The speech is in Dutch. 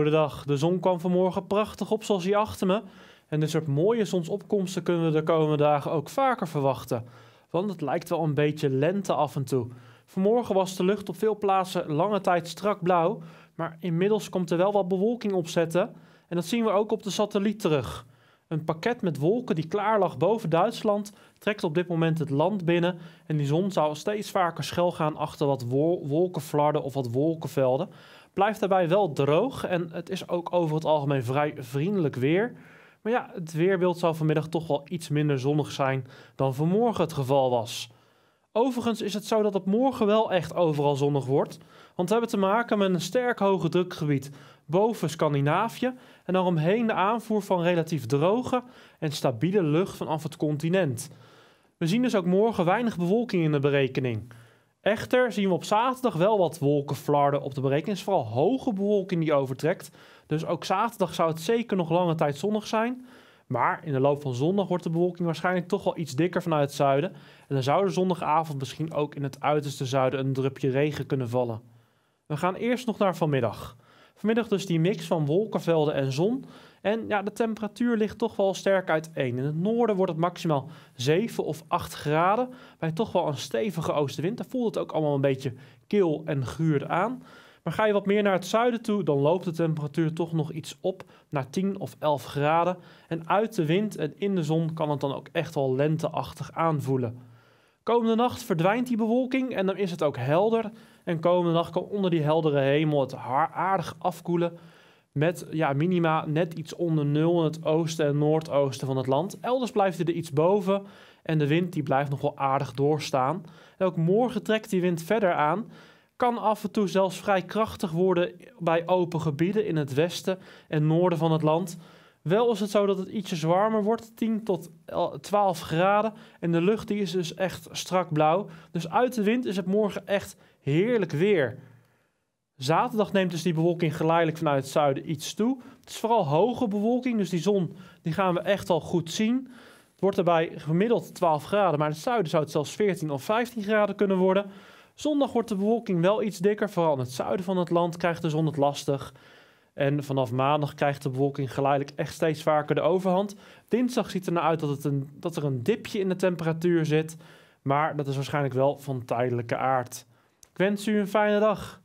Goedendag. De zon kwam vanmorgen prachtig op zoals hier achter me. En dit soort mooie zonsopkomsten kunnen we de komende dagen ook vaker verwachten. Want het lijkt wel een beetje lente af en toe. Vanmorgen was de lucht op veel plaatsen lange tijd strak blauw. Maar inmiddels komt er wel wat bewolking opzetten. En dat zien we ook op de satelliet terug. Een pakket met wolken die klaar lag boven Duitsland trekt op dit moment het land binnen. En die zon zou steeds vaker schuil gaan achter wat wolkenflarden of wat wolkenvelden. Blijft daarbij wel droog en het is ook over het algemeen vrij vriendelijk weer. Maar ja, het weerbeeld zal vanmiddag toch wel iets minder zonnig zijn dan vanmorgen het geval was. Overigens is het zo dat het morgen wel echt overal zonnig wordt. Want we hebben te maken met een sterk hoge drukgebied boven Scandinavië en daaromheen de aanvoer van relatief droge en stabiele lucht vanaf het continent. We zien dus ook morgen weinig bewolking in de berekening. Echter zien we op zaterdag wel wat wolkenflarden op de berekening. Het is vooral hoge bewolking die overtrekt. Dus ook zaterdag zou het zeker nog lange tijd zonnig zijn. Maar in de loop van zondag wordt de bewolking waarschijnlijk toch wel iets dikker vanuit het zuiden. En dan zou er zondagavond misschien ook in het uiterste zuiden een drupje regen kunnen vallen. We gaan eerst nog naar vanmiddag. Vanmiddag dus die mix van wolkenvelden en zon. En ja, de temperatuur ligt toch wel sterk uiteen. In het noorden wordt het maximaal 7 of 8 graden. Bij toch wel een stevige oostenwind. Dan voelt het ook allemaal een beetje kil en guur aan. Maar ga je wat meer naar het zuiden toe, dan loopt de temperatuur toch nog iets op naar 10 of 11 graden. En uit de wind en in de zon kan het dan ook echt wel lenteachtig aanvoelen. Komende nacht verdwijnt die bewolking en dan is het ook helder. En komende nacht kan onder die heldere hemel het aardig afkoelen met ja, minima net iets onder nul in het oosten en noordoosten van het land. Elders blijft hij er iets boven en de wind die blijft nog wel aardig doorstaan. ook morgen trekt die wind verder aan. Kan af en toe zelfs vrij krachtig worden bij open gebieden in het westen en noorden van het land. Wel is het zo dat het ietsjes warmer wordt, 10 tot 12 graden. En de lucht die is dus echt strak blauw. Dus uit de wind is het morgen echt heerlijk weer. Zaterdag neemt dus die bewolking geleidelijk vanuit het zuiden iets toe. Het is vooral hoge bewolking, dus die zon die gaan we echt al goed zien. Het wordt erbij gemiddeld 12 graden, maar in het zuiden zou het zelfs 14 of 15 graden kunnen worden. Zondag wordt de bewolking wel iets dikker, vooral in het zuiden van het land krijgt de zon het lastig. En vanaf maandag krijgt de bewolking geleidelijk echt steeds vaker de overhand. Dinsdag ziet er naar uit dat, het een, dat er een dipje in de temperatuur zit, maar dat is waarschijnlijk wel van tijdelijke aard. Ik wens u een fijne dag.